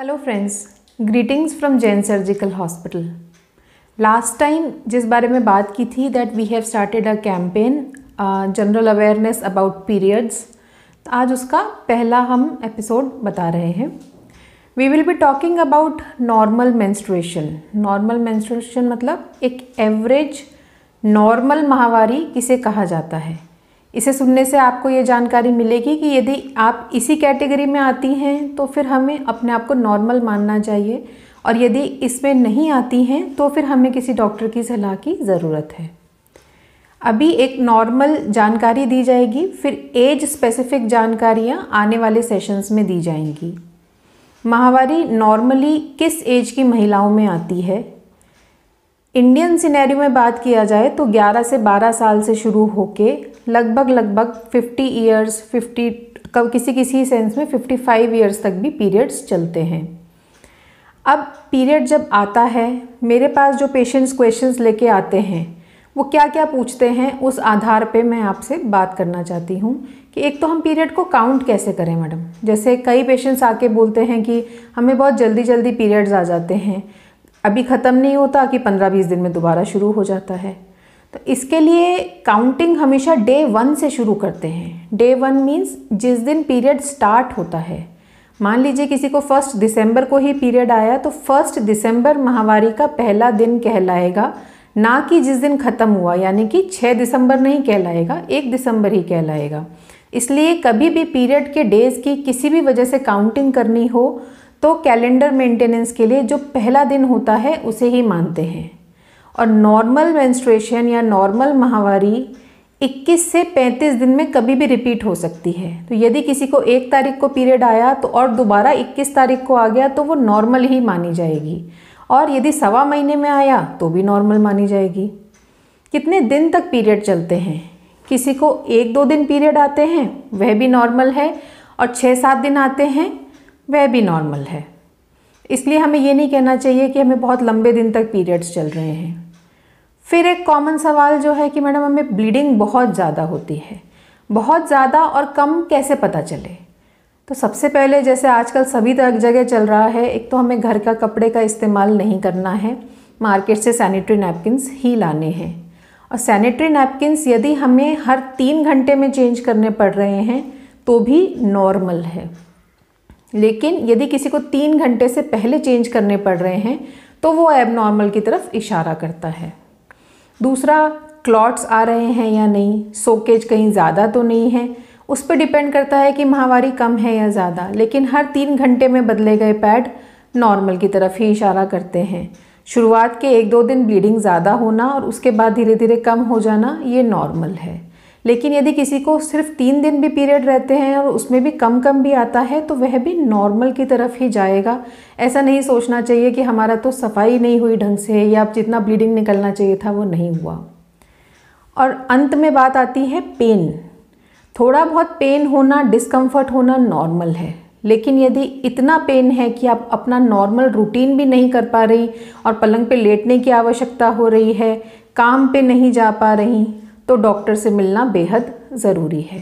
hello friends greetings from Jain surgical hospital last time जिस बारे में बात की थी that we have started a campaign general awareness about periods आज उसका पहला हम एपिसोड बता रहे हैं we will be talking about normal menstruation normal menstruation मतलब एक एवरेज नॉर्मल माहवारी किसे कहा जाता है इसे सुनने से आपको ये जानकारी मिलेगी कि यदि आप इसी कैटेगरी में आती हैं तो फिर हमें अपने आप को नॉर्मल मानना चाहिए और यदि इसमें नहीं आती हैं तो फिर हमें किसी डॉक्टर की सलाह की ज़रूरत है अभी एक नॉर्मल जानकारी दी जाएगी फिर एज स्पेसिफिक जानकारियाँ आने वाले सेशंस में दी जाएंगी माहवारी नॉर्मली किस एज की महिलाओं में आती है इंडियन सिनेरियो में बात किया जाए तो 11 से 12 साल से शुरू होके लगभग लगभग 50 इयर्स 50 कब किसी किसी सेंस में 55 इयर्स तक भी पीरियड्स चलते हैं अब पीरियड जब आता है मेरे पास जो पेशेंट्स क्वेश्चंस लेके आते हैं वो क्या क्या पूछते हैं उस आधार पे मैं आपसे बात करना चाहती हूँ कि एक तो हम पीरियड को काउंट कैसे करें मैडम जैसे कई पेशेंट्स आके बोलते हैं कि हमें बहुत जल्दी जल्दी पीरियड्स आ जाते हैं अभी ख़त्म नहीं होता कि पंद्रह बीस दिन में दोबारा शुरू हो जाता है तो इसके लिए काउंटिंग हमेशा डे वन से शुरू करते हैं डे वन मीन्स जिस दिन पीरियड स्टार्ट होता है मान लीजिए किसी को फर्स्ट दिसंबर को ही पीरियड आया तो फर्स्ट दिसंबर महावारी का पहला दिन कहलाएगा ना कि जिस दिन ख़त्म हुआ यानी कि 6 दिसंबर नहीं कहलाएगा एक दिसंबर ही कहलाएगा इसलिए कभी भी पीरियड के डेज़ की किसी भी वजह से काउंटिंग करनी हो तो कैलेंडर मेंटेनेंस के लिए जो पहला दिन होता है उसे ही मानते हैं और नॉर्मल मेंस्ट्रुएशन या नॉर्मल माहवारी 21 से 35 दिन में कभी भी रिपीट हो सकती है तो यदि किसी को एक तारीख को पीरियड आया तो और दोबारा 21 तारीख को आ गया तो वो नॉर्मल ही मानी जाएगी और यदि सवा महीने में आया तो भी नॉर्मल मानी जाएगी कितने दिन तक पीरियड चलते हैं किसी को एक दो दिन पीरियड आते हैं वह भी नॉर्मल है और छः सात दिन आते हैं वह भी नॉर्मल है इसलिए हमें ये नहीं कहना चाहिए कि हमें बहुत लंबे दिन तक पीरियड्स चल रहे हैं फिर एक कॉमन सवाल जो है कि मैडम हमें ब्लीडिंग बहुत ज़्यादा होती है बहुत ज़्यादा और कम कैसे पता चले तो सबसे पहले जैसे आजकल सभी तरह जगह चल रहा है एक तो हमें घर का कपड़े का इस्तेमाल नहीं करना है मार्केट से सैनिटरी नैपकिन्स ही लाने हैं और सैनिटरी नैपकिन्स यदि हमें हर तीन घंटे में चेंज करने पड़ रहे हैं तो भी नॉर्मल है लेकिन यदि किसी को तीन घंटे से पहले चेंज करने पड़ रहे हैं तो वो एबनॉर्मल की तरफ इशारा करता है दूसरा क्लॉट्स आ रहे हैं या नहीं सोकेज कहीं ज़्यादा तो नहीं है उस पर डिपेंड करता है कि माहवारी कम है या ज़्यादा लेकिन हर तीन घंटे में बदले गए पैड नॉर्मल की तरफ ही इशारा करते हैं शुरुआत के एक दो दिन ब्लीडिंग ज़्यादा होना और उसके बाद धीरे धीरे कम हो जाना ये नॉर्मल है लेकिन यदि किसी को सिर्फ तीन दिन भी पीरियड रहते हैं और उसमें भी कम कम भी आता है तो वह भी नॉर्मल की तरफ ही जाएगा ऐसा नहीं सोचना चाहिए कि हमारा तो सफाई नहीं हुई ढंग से या आप जितना ब्लीडिंग निकलना चाहिए था वो नहीं हुआ और अंत में बात आती है पेन थोड़ा बहुत पेन होना डिस्कम्फर्ट होना नॉर्मल है लेकिन यदि इतना पेन है कि आप अपना नॉर्मल रूटीन भी नहीं कर पा रही और पलंग पे लेटने की आवश्यकता हो रही है काम पे नहीं जा पा रही तो डॉक्टर से मिलना बेहद ज़रूरी है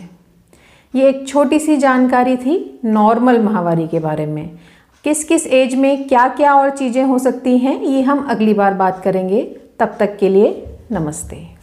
ये एक छोटी सी जानकारी थी नॉर्मल महावारी के बारे में किस किस एज में क्या क्या और चीज़ें हो सकती हैं ये हम अगली बार बात करेंगे तब तक के लिए नमस्ते